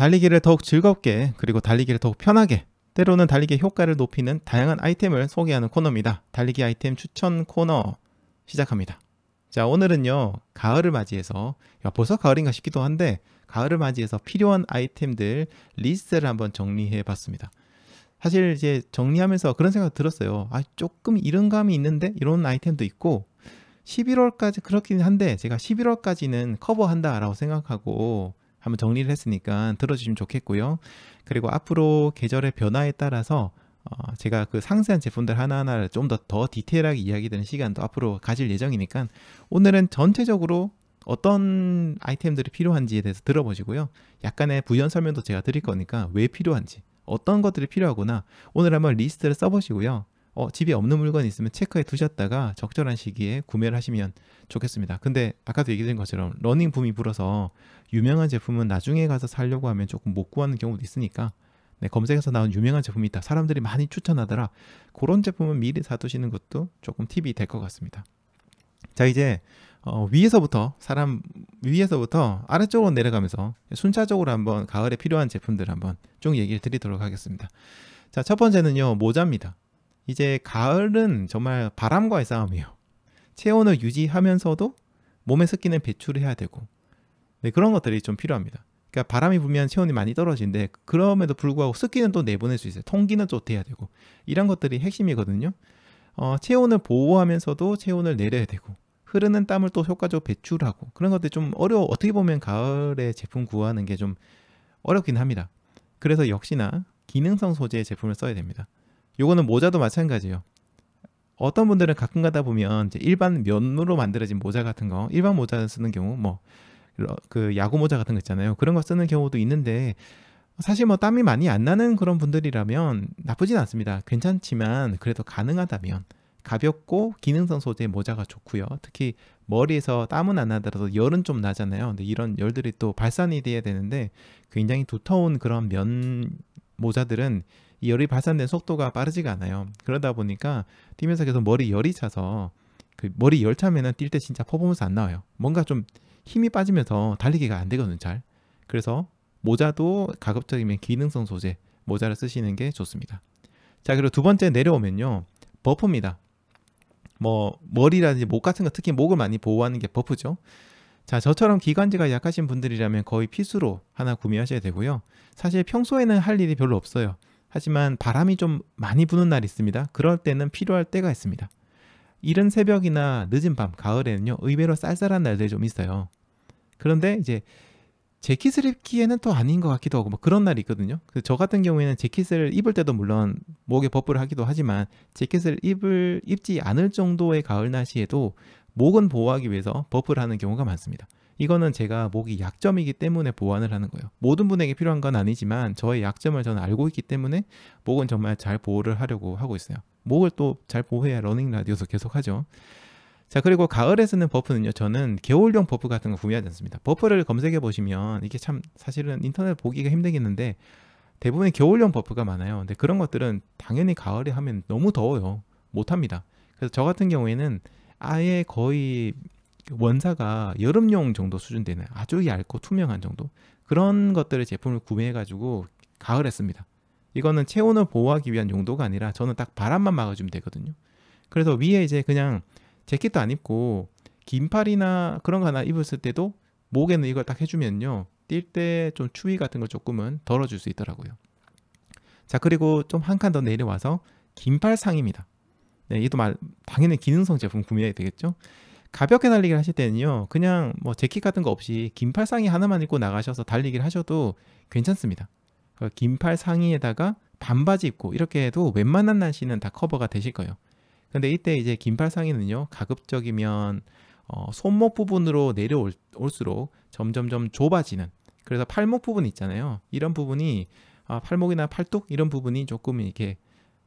달리기를 더욱 즐겁게 그리고 달리기를 더욱 편하게 때로는 달리기의 효과를 높이는 다양한 아이템을 소개하는 코너입니다. 달리기 아이템 추천 코너 시작합니다. 자, 오늘은요, 가을을 맞이해서, 야, 벌써 가을인가 싶기도 한데, 가을을 맞이해서 필요한 아이템들 리스트를 한번 정리해 봤습니다. 사실 이제 정리하면서 그런 생각 들었어요. 아, 조금 이런 감이 있는데? 이런 아이템도 있고, 11월까지, 그렇긴 한데, 제가 11월까지는 커버한다라고 생각하고, 한번 정리를 했으니까 들어주시면 좋겠고요. 그리고 앞으로 계절의 변화에 따라서 어, 제가 그 상세한 제품들 하나하나를 좀 더 더 디테일하게 이야기되는 시간도 앞으로 가질 예정이니까 오늘은 전체적으로 어떤 아이템들이 필요한지에 대해서 들어보시고요. 약간의 부연 설명도 제가 드릴 거니까 왜 필요한지, 어떤 것들이 필요하구나 오늘 한번 리스트를 써보시고요. 어, 집에 없는 물건이 있으면 체크해 두셨다가 적절한 시기에 구매를 하시면 좋겠습니다. 근데 아까도 얘기드린 것처럼 러닝 붐이 불어서 유명한 제품은 나중에 가서 살려고 하면 조금 못 구하는 경우도 있으니까 네, 검색해서 나온 유명한 제품이 있다. 사람들이 많이 추천하더라. 그런 제품은 미리 사두시는 것도 조금 팁이 될 것 같습니다. 자, 이제 어, 위에서부터 사람 위에서부터 아래쪽으로 내려가면서 순차적으로 한번 가을에 필요한 제품들 한번 쭉 얘기를 드리도록 하겠습니다. 자, 첫 번째는요 모자입니다. 이제 가을은 정말 바람과의 싸움이에요. 체온을 유지하면서도 몸에 습기는 배출 해야 되고 네, 그런 것들이 좀 필요합니다. 그러니까 바람이 불면 체온이 많이 떨어지는데 그럼에도 불구하고 습기는 또 내보낼 수 있어요. 통기는 또 돼야 되고 이런 것들이 핵심이거든요. 어, 체온을 보호하면서도 체온을 내려야 되고 흐르는 땀을 또 효과적으로 배출하고 그런 것들이 좀 어려워 어떻게 보면 가을에 제품 구하는 게 좀 어렵긴 합니다. 그래서 역시나 기능성 소재의 제품을 써야 됩니다. 요거는 모자도 마찬가지예요. 어떤 분들은 가끔 가다 보면 일반 면으로 만들어진 모자 같은 거, 일반 모자 쓰는 경우, 뭐 그 야구 모자 같은 거 있잖아요. 그런 거 쓰는 경우도 있는데 사실 뭐 땀이 많이 안 나는 그런 분들이라면 나쁘진 않습니다. 괜찮지만 그래도 가능하다면 가볍고 기능성 소재의 모자가 좋고요. 특히 머리에서 땀은 안 나더라도 열은 좀 나잖아요. 근데 이런 열들이 또 발산이 돼야 되는데 굉장히 두터운 그런 면 모자들은 이 열이 발산된 속도가 빠르지가 않아요. 그러다 보니까 뛰면서 계속 머리 열이 차서 그 머리 열 차면은 뛸 때 진짜 퍼포먼스 안 나와요. 뭔가 좀 힘이 빠지면서 달리기가 안 되거든요, 잘. 그래서 모자도 가급적이면 기능성 소재 모자를 쓰시는 게 좋습니다. 자, 그리고 두 번째 내려오면요. 버프입니다. 뭐 머리라든지 목 같은 거 특히 목을 많이 보호하는 게 버프죠. 자, 저처럼 기관지가 약하신 분들이라면 거의 필수로 하나 구매하셔야 되고요. 사실 평소에는 할 일이 별로 없어요. 하지만 바람이 좀 많이 부는 날이 있습니다. 그럴 때는 필요할 때가 있습니다. 이른 새벽이나 늦은 밤, 가을에는요, 의외로 쌀쌀한 날들이 좀 있어요. 그런데 이제 재킷을 입기에는 또 아닌 것 같기도 하고, 뭐 그런 날이 있거든요. 저 같은 경우에는 재킷을 입을 때도 물론 목에 버프를 하기도 하지만, 재킷을 입을, 입지 않을 정도의 가을 날씨에도 목은 보호하기 위해서 버프를 하는 경우가 많습니다. 이거는 제가 목이 약점이기 때문에 보완을 하는 거예요. 모든 분에게 필요한 건 아니지만 저의 약점을 저는 알고 있기 때문에 목은 정말 잘 보호를 하려고 하고 있어요. 목을 또 잘 보호해야 러닝 라디오에서 계속 하죠. 자 그리고 가을에 쓰는 버프는요 저는 겨울용 버프 같은 거 구매하지 않습니다 버프를 검색해 보시면 이게 참 사실은 인터넷 보기가 힘들겠는데 대부분 겨울용 버프가 많아요 근데 그런 것들은 당연히 가을에 하면 너무 더워요 못합니다 그래서 저 같은 경우에는 아예 거의 원사가 여름용 정도 수준 되는 아주 얇고 투명한 정도 그런 것들의 제품을 구매해 가지고 가을에 씁니다 이거는 체온을 보호하기 위한 용도가 아니라 저는 딱 바람만 막아주면 되거든요 그래서 위에 이제 그냥 재킷도 안 입고 긴팔이나 그런 거 하나 입었을 때도 목에는 이걸 딱 해주면요 뛸 때 좀 추위 같은 걸 조금은 덜어줄 수 있더라고요 자 그리고 좀 한 칸 더 내려와서 긴팔 상입니다 네, 이것도 말, 당연히 기능성 제품 구매해야 되겠죠 가볍게 달리기를 하실 때는요 그냥 뭐 재킷 같은 거 없이 긴팔 상의 하나만 입고 나가셔서 달리기를 하셔도 괜찮습니다 그 긴팔 상의에다가 반바지 입고 이렇게 해도 웬만한 날씨는 다 커버가 되실 거예요 근데 이때 이제 긴팔 상의는요 가급적이면 어, 손목 부분으로 내려올수록 점점점 좁아지는 그래서 팔목 부분 있잖아요 이런 부분이 어, 팔목이나 팔뚝 이런 부분이 조금 이렇게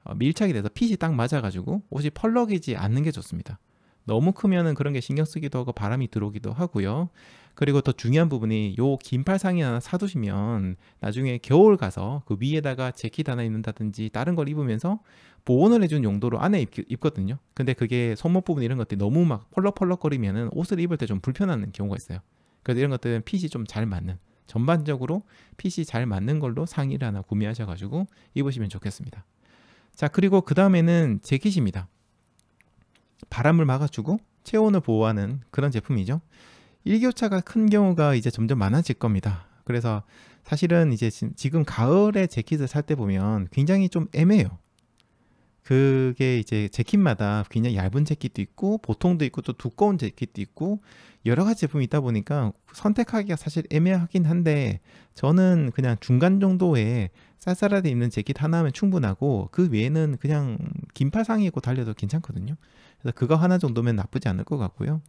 어, 밀착이 돼서 핏이 딱 맞아가지고 옷이 펄럭이지 않는 게 좋습니다 너무 크면은 그런 게 신경 쓰기도 하고 바람이 들어오기도 하고요. 그리고 더 중요한 부분이 요 긴팔 상의 하나 사두시면 나중에 겨울 가서 그 위에다가 재킷 하나 입는다든지 다른 걸 입으면서 보온을 해준 용도로 안에 입, 입거든요. 근데 그게 손목 부분 이런 것들이 너무 막 펄럭펄럭거리면은 옷을 입을 때 좀 불편한 경우가 있어요. 그래서 이런 것들은 핏이 좀 잘 맞는 전반적으로 핏이 잘 맞는 걸로 상의를 하나 구매하셔가지고 입으시면 좋겠습니다. 자 그리고 그 다음에는 재킷입니다. 바람을 막아주고 체온을 보호하는 그런 제품이죠. 일교차가 큰 경우가 이제 점점 많아질 겁니다. 그래서 사실은 이제 지금 가을에 재킷을 살 때 보면 굉장히 좀 애매해요. 그게 이제 재킷마다 굉장히 얇은 재킷도 있고 보통도 있고 또 두꺼운 재킷도 있고 여러 가지 제품이 있다 보니까 선택하기가 사실 애매하긴 한데 저는 그냥 중간 정도의 쌀쌀하게 입는 재킷 하나면 충분하고 그 외에는 그냥 긴팔 상의 입고 달려도 괜찮거든요. 그래서 그거 하나 정도면 나쁘지 않을 것 같고요.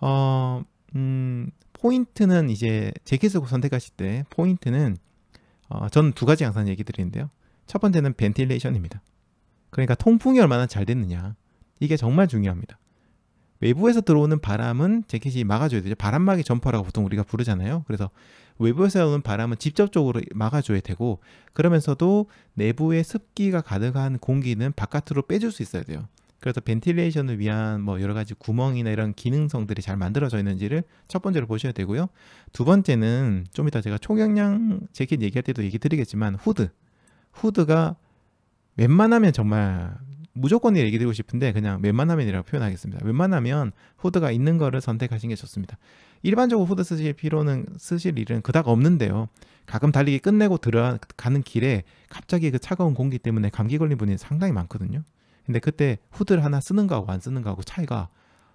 어, 음, 포인트는 이제 재킷을 선택하실 때 포인트는 어, 저는 두 가지 항상 얘기 드리는데요. 첫 번째는 벤틸레이션입니다. 그러니까 통풍이 얼마나 잘 됐느냐. 이게 정말 중요합니다. 외부에서 들어오는 바람은 재킷이 막아줘야 되죠. 바람막이 점퍼라고 보통 우리가 부르잖아요. 그래서 외부에서 오는 바람은 직접적으로 막아줘야 되고 그러면서도 내부의 습기가 가득한 공기는 바깥으로 빼줄 수 있어야 돼요. 그래서 벤틸레이션을 위한 뭐 여러 가지 구멍이나 이런 기능성들이 잘 만들어져 있는지를 첫 번째로 보셔야 되고요. 두 번째는 좀 이따 제가 총영량 재킷 얘기할 때도 얘기 드리겠지만 후드. 후드가 웬만하면 정말 무조건이 얘기 드리고 싶은데 그냥 웬만하면이라고 표현하겠습니다. 웬만하면 후드가 있는 거를 선택하시는 게 좋습니다. 일반적으로 후드 쓰실 필요는 쓰실 일은 그닥 없는데요. 가끔 달리기 끝내고 들어가는 길에 갑자기 그 차가운 공기 때문에 감기 걸린 분이 상당히 많거든요. 근데 그때 후드를 하나 쓰는거 하고 안쓰는거 하고 차이가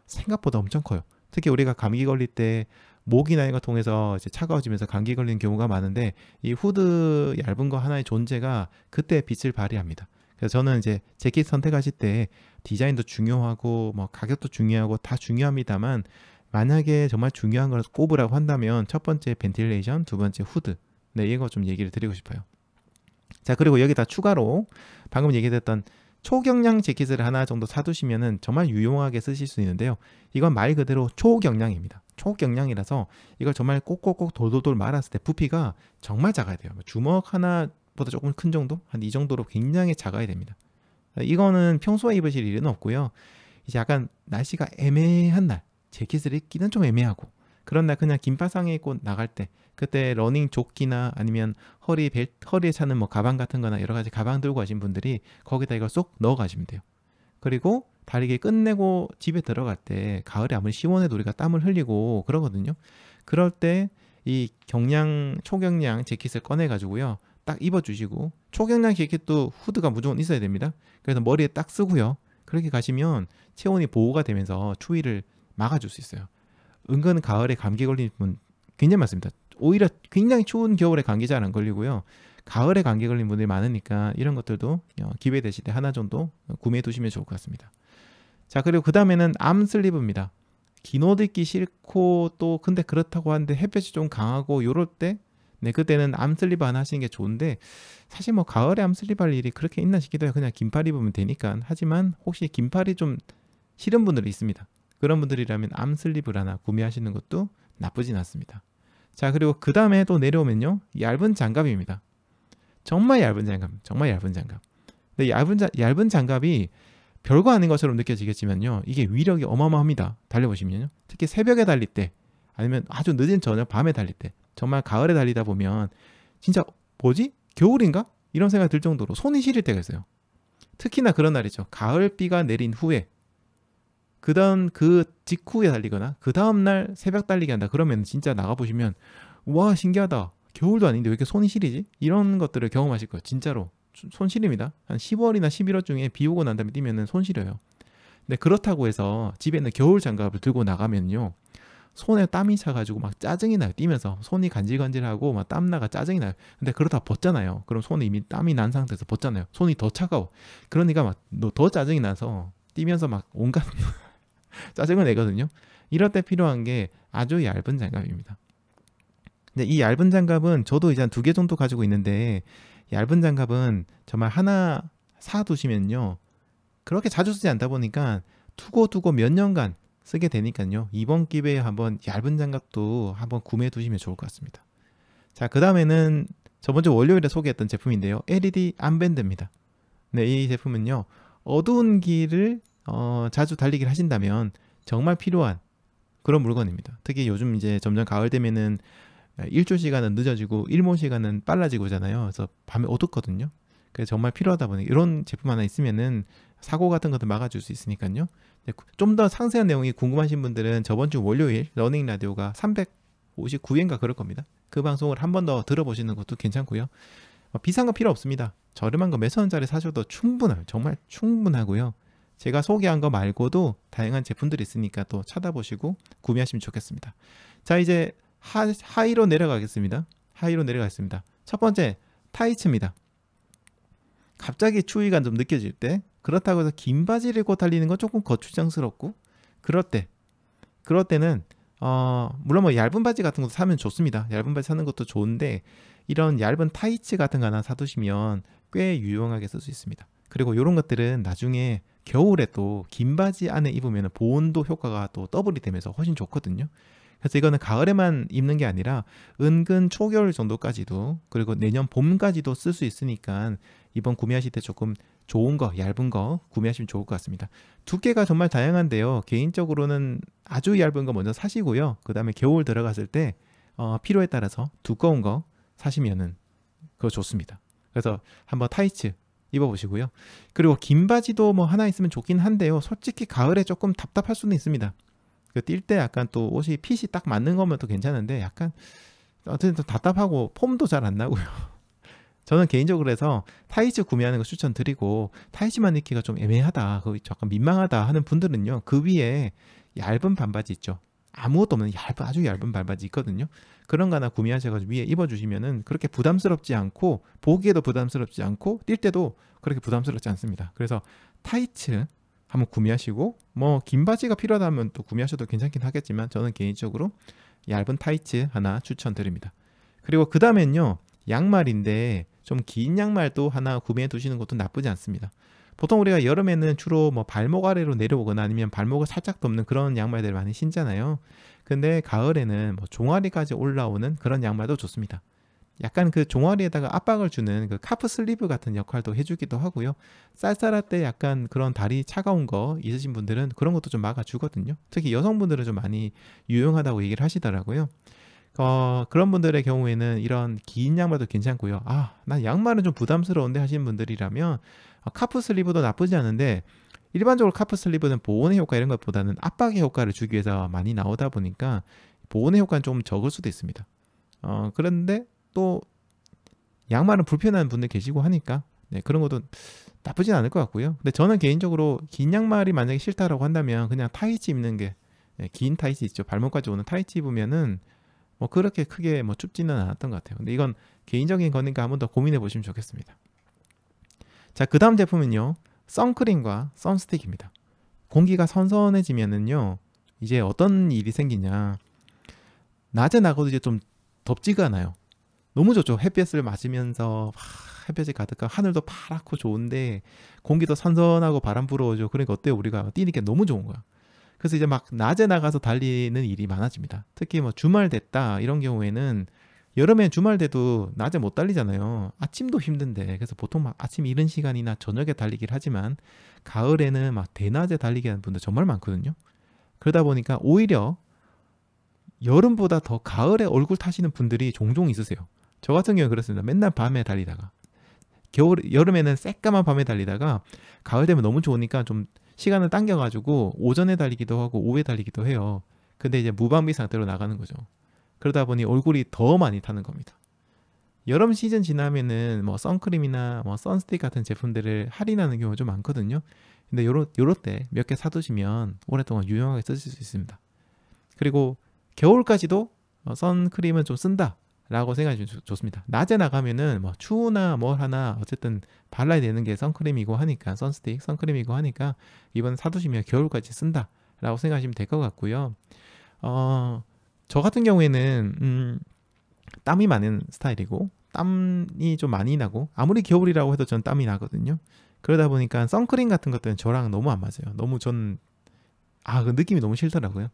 생각보다 엄청 커요. 특히 우리가 감기 걸릴 때 목이나 이거 통해서 이제 차가워지면서 감기 걸리는 경우가 많은데 이 후드 얇은 거 하나의 존재가 그때 빛을 발휘합니다. 그래서 저는 이제 재킷 선택하실 때 디자인도 중요하고 뭐 가격도 중요하고 다 중요합니다만 만약에 정말 중요한 걸 꼽으라고 한다면 첫 번째 벤틸레이션, 두 번째 후드. 네, 이거 좀 얘기를 드리고 싶어요. 자, 그리고 여기다 추가로 방금 얘기했던 초경량 재킷을 하나 정도 사두시면 정말 유용하게 쓰실 수 있는데요. 이건 말 그대로 초경량입니다. 초경량이라서 이걸 정말 꼭꼭꼭 돌돌돌 말았을 때 부피가 정말 작아야 돼요. 뭐 주먹 하나보다 조금 큰 정도? 한 이 정도로 굉장히 작아야 됩니다. 이거는 평소에 입으실 일은 없고요. 이제 약간 날씨가 애매한 날, 재킷을 입기는 좀 애매하고 그런날 그냥 긴팔상에 입고 나갈 때 그때 러닝 조끼나 아니면 허리 벨 허리에 차는 뭐 가방 같은 거나 여러 가지 가방 들고 가신 분들이 거기다 이걸 쏙 넣어 가시면 돼요. 그리고 달리기 끝내고 집에 들어갈 때 가을에 아무리 시원해도 우리가 땀을 흘리고 그러거든요. 그럴 때 이 경량 초경량 재킷을 꺼내 가지고요. 딱 입어 주시고 초경량 재킷도 후드가 무조건 있어야 됩니다. 그래서 머리에 딱 쓰고요. 그렇게 가시면 체온이 보호가 되면서 추위를 막아줄 수 있어요. 은근 가을에 감기 걸린분 굉장히 많습니다. 오히려 굉장히 추운 겨울에 감기 잘 안 걸리고요. 가을에 감기 걸린 분들이 많으니까 이런 것들도 어, 기회 되실 때 하나 정도 구매해 두시면 좋을 것 같습니다. 자 그리고 그 다음에는 암슬립입니다긴 옷 입기 싫고 또 근데 그렇다고 하는데 햇볕이 좀 강하고 요럴 때 네, 그때는 암슬립안하시는게 좋은데 사실 뭐 가을에 암슬립할 일이 그렇게 있나 싶기도 해요. 그냥 긴팔 입으면 되니까. 하지만 혹시 긴팔이 좀 싫은 분들이 있습니다. 그런 분들이라면 암슬립을 하나 구매하시는 것도 나쁘진 않습니다. 자 그리고 그 다음에 또 내려오면요 얇은 장갑입니다. 정말 얇은 장갑, 정말 얇은 장갑. 근데 얇은, 자, 얇은 장갑이 별거 아닌 것처럼 느껴지겠지만요 이게 위력이 어마어마합니다. 달려보시면요 특히 새벽에 달릴 때 아니면 아주 늦은 저녁 밤에 달릴 때 정말 가을에 달리다 보면 진짜 뭐지 겨울인가 이런 생각 이들 정도로 손이 시릴 때가 있어요. 특히나 그런 날이죠. 가을비가 내린 후에 그 다음 그 직후에 달리거나 그 다음 날 새벽 달리기 한다 그러면 진짜 나가 보시면 와 신기하다 겨울도 아닌데 왜 이렇게 손이 시리지 이런 것들을 경험하실 거예요 진짜로 손 시립니다 한 10월이나 11월 중에 비 오고 난 다음에 뛰면은 손 시려요 근데 그렇다고 해서 집에 있는 겨울 장갑을 들고 나가면요 손에 땀이 차가지고 막 짜증이 나요 뛰면서 손이 간질간질하고 막 땀나가 짜증이 나요 근데 그러다 벗잖아요 그럼 손에 이미 땀이 난 상태에서 벗잖아요 손이 더 차가워 그러니까 막 더 짜증이 나서 뛰면서 막 온갖 짜증을 내거든요. 이럴 때 필요한 게 아주 얇은 장갑입니다. 근데 이 얇은 장갑은 저도 이제 한 두 개 정도 가지고 있는데 얇은 장갑은 정말 하나 사 두시면요. 그렇게 자주 쓰지 않다 보니까 두고두고 몇 년간 쓰게 되니까요. 이번 기회에 한번 얇은 장갑도 한번 구매해 두시면 좋을 것 같습니다. 자, 그 다음에는 저번 주 월요일에 소개했던 제품인데요. LED 암밴드입니다. 네, 이 제품은요. 어두운 길을 어, 자주 달리기를 하신다면 정말 필요한 그런 물건입니다. 특히 요즘 이제 점점 가을 되면은 일조 시간은 늦어지고 일모 시간은 빨라지고잖아요. 그래서 밤에 어둡거든요. 그래서 정말 필요하다 보니 이런 제품 하나 있으면은 사고 같은 것도 막아줄 수 있으니까요. 좀 더 상세한 내용이 궁금하신 분들은 저번 주 월요일 러닝 라디오가 359회인가 그럴 겁니다. 그 방송을 한 번 더 들어보시는 것도 괜찮고요. 어, 비싼 거 필요 없습니다. 저렴한 거 몇천 원짜리 사셔도 충분해요. 정말 충분하고요. 제가 소개한 거 말고도 다양한 제품들이 있으니까 또 찾아보시고 구매하시면 좋겠습니다. 자, 이제 하, 하이로 내려가겠습니다. 하이로 내려가겠습니다. 첫 번째, 타이츠입니다. 갑자기 추위가 좀 느껴질 때 그렇다고 해서 긴 바지를 입고 달리는 건 조금 거추장스럽고 그럴 때 그럴 때는 어 물론 뭐 얇은 바지 같은 것도 사면 좋습니다 얇은 바지 사는 것도 좋은데 이런 얇은 타이츠 같은 거 하나 사두시면 꽤 유용하게 쓸 수 있습니다 그리고 이런 것들은 나중에 겨울에 또 긴 바지 안에 입으면 보온도 효과가 또 더블이 되면서 훨씬 좋거든요. 그래서 이거는 가을에만 입는 게 아니라 은근 초겨울 정도까지도 그리고 내년 봄까지도 쓸 수 있으니까 이번 구매하실 때 조금 좋은 거, 얇은 거 구매하시면 좋을 것 같습니다. 두께가 정말 다양한데요. 개인적으로는 아주 얇은 거 먼저 사시고요. 그 다음에 겨울 들어갔을 때 어, 필요에 따라서 두꺼운 거 사시면은 그거 좋습니다. 그래서 한번 타이츠 입어보시고요. 그리고 긴 바지도 뭐 하나 있으면 좋긴 한데요. 솔직히 가을에 조금 답답할 수는 있습니다. 그 뛸때 약간 또 옷이 핏이 딱 맞는 거면 또 괜찮은데 약간 어쨌든 또 답답하고 폼도 잘 안 나고요. 저는 개인적으로 해서 타이즈 구매하는 거 추천드리고 타이즈만 입기가 좀 애매하다, 그 약간 민망하다 하는 분들은요 그 위에 얇은 반바지 있죠. 아무것도 없는 얇은 아주 얇은 발바지 있거든요. 그런 거 하나 구매하셔가지고 위에 입어주시면은 그렇게 부담스럽지 않고 보기에도 부담스럽지 않고 뛸 때도 그렇게 부담스럽지 않습니다. 그래서 타이츠 한번 구매하시고 뭐 긴 바지가 필요하다면 또 구매하셔도 괜찮긴 하겠지만 저는 개인적으로 얇은 타이츠 하나 추천드립니다. 그리고 그 다음엔요 양말인데 좀 긴 양말도 하나 구매해 두시는 것도 나쁘지 않습니다. 보통 우리가 여름에는 주로 뭐 발목 아래로 내려오거나 아니면 발목을 살짝 덮는 그런 양말들을 많이 신잖아요. 근데 가을에는 뭐 종아리까지 올라오는 그런 양말도 좋습니다. 약간 그 종아리에다가 압박을 주는 그 카프 슬리브 같은 역할도 해주기도 하고요. 쌀쌀할 때 약간 그런 다리 차가운 거 있으신 분들은 그런 것도 좀 막아주거든요. 특히 여성분들은 좀 많이 유용하다고 얘기를 하시더라고요. 어, 그런 분들의 경우에는 이런 긴 양말도 괜찮고요. 아, 난 양말은 좀 부담스러운데 하시는 분들이라면 아, 카프 슬리브도 나쁘지 않은데 일반적으로 카프 슬리브는 보온의 효과 이런 것보다는 압박의 효과를 주기 위해서 많이 나오다 보니까 보온의 효과는 좀 적을 수도 있습니다. 어, 그런데 또 양말은 불편한 분들 계시고 하니까 네, 그런 것도 나쁘진 않을 것 같고요. 근데 저는 개인적으로 긴 양말이 만약에 싫다라고 한다면 그냥 타이츠 입는 게긴 네, 타이츠 있죠. 발목까지 오는 타이츠 입으면은 뭐 그렇게 크게 뭐 춥지는 않았던 것 같아요. 근데 이건 개인적인 거니까 한번 더 고민해 보시면 좋겠습니다. 자, 그 다음 제품은요. 선크림과 선스틱입니다. 공기가 선선해지면은요. 이제 어떤 일이 생기냐. 낮에 나가도 이제 좀 덥지가 않아요. 너무 좋죠. 햇볕을 맞으면서 햇볕이 가득한 하늘도 파랗고 좋은데 공기도 선선하고 바람 불어오죠. 그러니까 어때요? 우리가 뛰니까 너무 좋은 거야. 그래서 이제 막 낮에 나가서 달리는 일이 많아집니다. 특히 뭐 주말 됐다 이런 경우에는 여름엔 주말 돼도 낮에 못 달리잖아요. 아침도 힘든데. 그래서 보통 막 아침 이른 시간이나 저녁에 달리기를 하지만 가을에는 막 대낮에 달리기 하는 분들 정말 많거든요. 그러다 보니까 오히려 여름보다 더 가을에 얼굴 타시는 분들이 종종 있으세요. 저 같은 경우는 그렇습니다. 맨날 밤에 달리다가 겨울 여름에는 새까만 밤에 달리다가 가을 되면 너무 좋으니까 좀 시간을 당겨 가지고 오전에 달리기도 하고 오후에 달리기도 해요. 근데 이제 무방비 상태로 나가는 거죠. 그러다 보니 얼굴이 더 많이 타는 겁니다. 여름 시즌 지나면은 뭐 선크림이나 뭐 선스틱 같은 제품들을 할인하는 경우가 좀 많거든요. 근데 요럴, 요럴 때 몇 개 사두시면 오랫동안 유용하게 쓰실 수 있습니다. 그리고 겨울까지도 어, 선크림은 좀 쓴다 라고 생각하시면 좋습니다. 낮에 나가면은 뭐 추우나 뭘 하나 어쨌든 발라야 되는 게 선크림이고 하니까 선스틱 선크림이고 하니까 이번 사두시면 겨울까지 쓴다 라고 생각하시면 될 것 같고요. 어, 저 같은 경우에는 음, 땀이 많은 스타일이고 땀이 좀 많이 나고 아무리 겨울이라고 해도 저는 땀이 나거든요. 그러다 보니까 선크림 같은 것들은 저랑 너무 안 맞아요. 너무 전 아, 그 느낌이 너무 싫더라고요.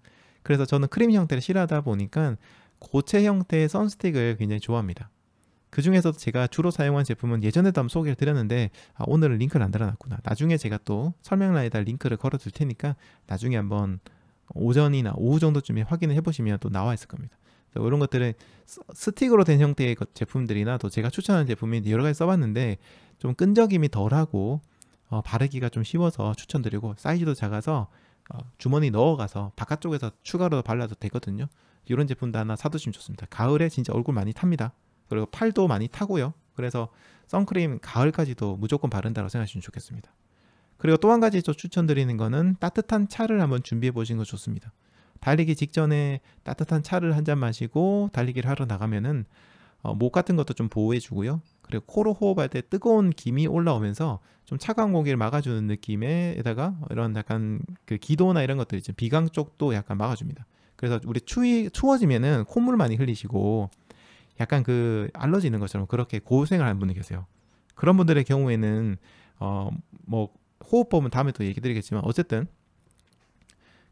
그래서 저는 크림 형태를 싫어하다 보니까 고체 형태의 선스틱을 굉장히 좋아합니다. 그 중에서도 제가 주로 사용한 제품은 예전에도 한번 소개를 드렸는데 아, 오늘은 링크를 안 달아놨구나. 나중에 제가 또 설명란에다 링크를 걸어둘 테니까 나중에 한번 오전이나 오후 정도쯤에 확인을 해보시면 또 나와 있을 겁니다. 이런 것들은 스틱으로 된 형태의 제품들이나 또 제가 추천하는 제품이 여러 가지 써봤는데 좀 끈적임이 덜하고 어, 바르기가 좀 쉬워서 추천드리고 사이즈도 작아서 어, 주머니 넣어가서 바깥쪽에서 추가로 발라도 되거든요. 이런 제품도 하나 사두시면 좋습니다. 가을에 진짜 얼굴 많이 탑니다. 그리고 팔도 많이 타고요. 그래서 선크림 가을까지도 무조건 바른다고 생각하시면 좋겠습니다. 그리고 또 한 가지 저 추천드리는 거는 따뜻한 차를 한번 준비해 보시는 거 좋습니다. 달리기 직전에 따뜻한 차를 한 잔 마시고 달리기를 하러 나가면은 어, 목 같은 것도 좀 보호해 주고요. 그리고 코로 호흡할 때 뜨거운 김이 올라오면서 좀 차가운 공기를 막아주는 느낌에다가 이런 약간 그 기도나 이런 것들이 좀 비강 쪽도 약간 막아줍니다. 그래서 우리 추위 추워지면은 콧물 많이 흘리시고 약간 그 알러지 있는 것처럼 그렇게 고생을 하는 분이 계세요. 그런 분들의 경우에는 어뭐 호흡법은 다음에 또 얘기 드리겠지만 어쨌든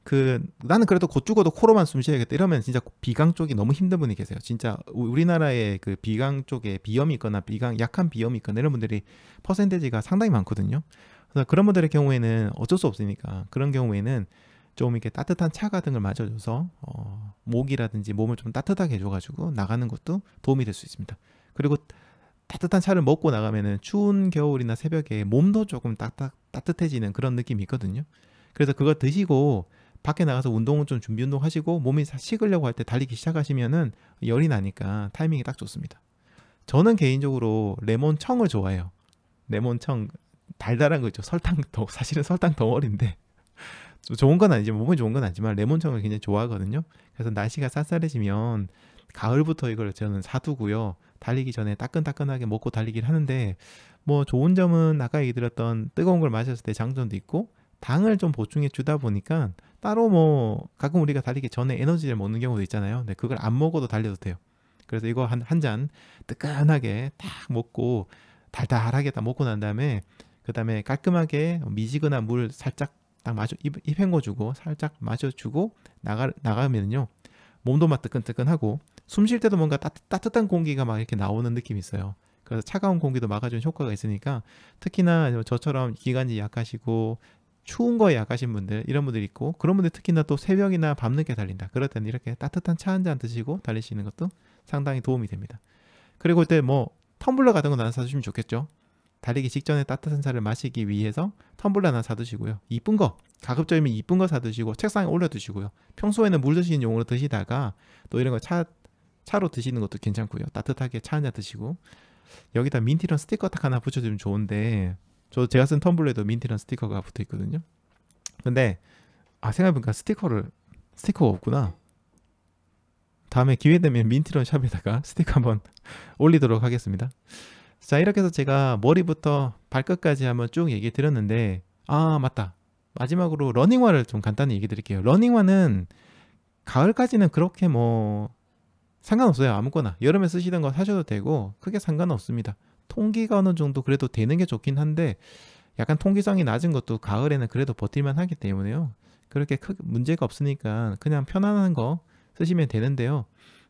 그 나는 그래도 곧 죽어도 코로만 숨 쉬어야겠다 이러면 진짜 비강 쪽이 너무 힘든 분이 계세요. 진짜 우리나라의 그 비강 쪽에 비염이 있거나 비강 약한 비염이 있거나 이런 분들이 퍼센테지가 상당히 많거든요. 그래서 그런 분들의 경우에는 어쩔 수 없으니까 그런 경우에는 좀 이렇게 따뜻한 차 같은 걸 맞아줘서 어, 목이라든지 몸을 좀 따뜻하게 해줘가지고 나가는 것도 도움이 될 수 있습니다. 그리고 따뜻한 차를 먹고 나가면은 추운 겨울이나 새벽에 몸도 조금 딱딱 따뜻해지는 그런 느낌이 있거든요. 그래서 그거 드시고 밖에 나가서 운동은 좀 준비 운동 하시고 몸이 식으려고 할 때 달리기 시작하시면은 열이 나니까 타이밍이 딱 좋습니다. 저는 개인적으로 레몬청을 좋아해요. 레몬청 달달한 거 있죠. 설탕 도, 사실은 설탕 덩어리인데 좋은 건 아니지만 몸에 좋은 건 아니지만 레몬청을 굉장히 좋아하거든요. 그래서 날씨가 쌀쌀해지면 가을부터 이걸 저는 사두고요. 달리기 전에 따끈따끈하게 먹고 달리기를 하는데 뭐 좋은 점은 아까 얘기 드렸던 뜨거운 걸 마셨을 때 장점도 있고 당을 좀 보충해 주다 보니까 따로 뭐 가끔 우리가 달리기 전에 에너지를 먹는 경우도 있잖아요. 근데 그걸 안 먹어도 달려도 돼요. 그래서 이거 한 한잔 뜨끈하게 딱 먹고 달달하게 딱 먹고 난 다음에 그 다음에 깔끔하게 미지근한 물 살짝 딱 마셔 입, 입 헹궈주고 살짝 마셔주고 나가 나가면요 몸도 막 뜨끈뜨끈하고 숨쉴 때도 뭔가 따뜻, 한 공기가 막 이렇게 나오는 느낌이 있어요. 그래서 차가운 공기도 막아주는 효과가 있으니까 특히나 저처럼 기관지 약하시고 추운 거에 약하신 분들 이런 분들 있고 그런 분들 특히나 또 새벽이나 밤늦게 달린다 그럴 때는 이렇게 따뜻한 차 한 잔 드시고 달리시는 것도 상당히 도움이 됩니다 그리고 그때 뭐 텀블러 같은 거 하나 사주시면 좋겠죠 달리기 직전에 따뜻한 차를 마시기 위해서 텀블러 하나 사두시고요 이쁜 거 가급적이면 이쁜 거 사두시고 책상에 올려두시고요 평소에는 물 드시는 용으로 드시다가 또 이런 거차 차로 드시는 것도 괜찮고요. 따뜻하게 차한잔 드시고 여기다 민티런 스티커 딱 하나 붙여주면 좋은데 저 제가 쓴 텀블러에도 민티런 스티커가 붙어 있거든요. 근데 아 생각해보니까 스티커를 스티커가 없구나. 다음에 기회 되면 민티런 샵에다가 스티커 한번 올리도록 하겠습니다. 자 이렇게 해서 제가 머리부터 발끝까지 한번 쭉 얘기 드렸는데 아 맞다 마지막으로 러닝화를 좀 간단히 얘기 드릴게요. 러닝화는 가을까지는 그렇게 뭐 상관없어요. 아무거나. 여름에 쓰시던 거 사셔도 되고 크게 상관없습니다. 통기가 어느 정도 그래도 되는 게 좋긴 한데 약간 통기성이 낮은 것도 가을에는 그래도 버틸만 하기 때문에요. 그렇게 크게 문제가 없으니까 그냥 편안한 거 쓰시면 되는데요.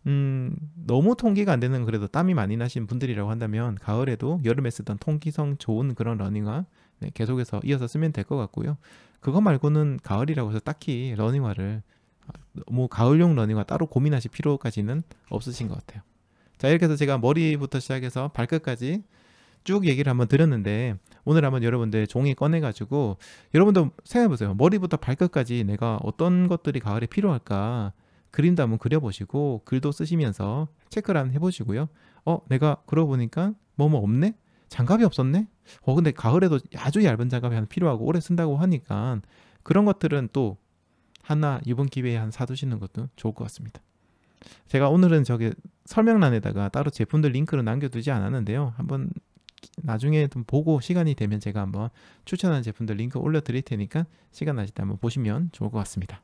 음, 너무 통기가 안 되는 그래도 땀이 많이 나신 분들이라고 한다면 가을에도 여름에 쓰던 통기성 좋은 그런 러닝화 네, 계속해서 이어서 쓰면 될 것 같고요. 그거 말고는 가을이라고 해서 딱히 러닝화를 뭐 가을용 러닝화 따로 고민하실 필요까지는 없으신 것 같아요. 자 이렇게 해서 제가 머리부터 시작해서 발끝까지 쭉 얘기를 한번 드렸는데 오늘 한번 여러분들 종이 꺼내 가지고 여러분도 생각해 보세요. 머리부터 발끝까지 내가 어떤 것들이 가을에 필요할까 그림도 한번 그려보시고 글도 쓰시면서 체크를 한번 해보시고요. 어 내가 그러고 보니까 뭐뭐 없네? 장갑이 없었네? 어 근데 가을에도 아주 얇은 장갑이 필요하고 오래 쓴다고 하니까 그런 것들은 또 하나 이번 기회에 한 사두시는 것도 좋을 것 같습니다. 제가 오늘은 저기 설명란에다가 따로 제품들 링크를 남겨두지 않았는데요. 한번 나중에 좀 보고 시간이 되면 제가 한번 추천한 제품들 링크 올려드릴 테니까 시간 나실 때 한번 보시면 좋을 것 같습니다.